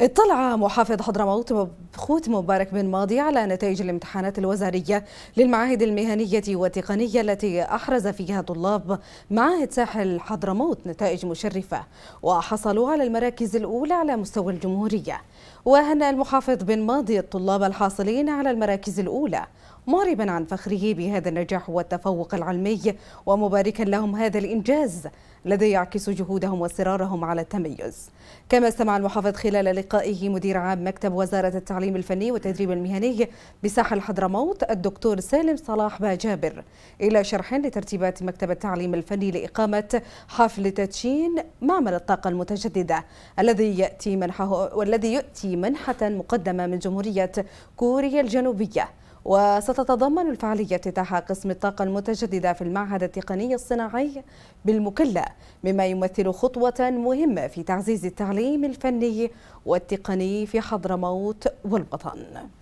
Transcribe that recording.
اطلع محافظ حضرموت بخوت مبارك بن ماضي على نتائج الامتحانات الوزارية للمعاهد المهنية والتقنية التي أحرز فيها طلاب معاهد ساحل حضرموت نتائج مشرفة وحصلوا على المراكز الأولى على مستوى الجمهورية وهنأ المحافظ بن ماضي الطلاب الحاصلين على المراكز الأولى معربا عن فخره بهذا النجاح والتفوق العلمي ومباركا لهم هذا الإنجاز الذي يعكس جهودهم واصرارهم على التميز كما استمع المحافظ خلال لقائه مدير عام مكتب وزارة التعليم الفني والتدريب المهني بساحل حضرموت الدكتور سالم صلاح باجابر إلى شرح لترتيبات مكتب التعليم الفني لإقامة حفل تدشين معمل الطاقة المتجددة الذي يأتي منحه والذي يؤتي منحة مقدمة من جمهورية كوريا الجنوبية وستتضمن الفعالية افتتاح قسم الطاقة المتجددة في المعهد التقني الصناعي بالمكلا مما يمثل خطوة مهمة في تعزيز التعليم الفني والتقني في حضرموت والوطن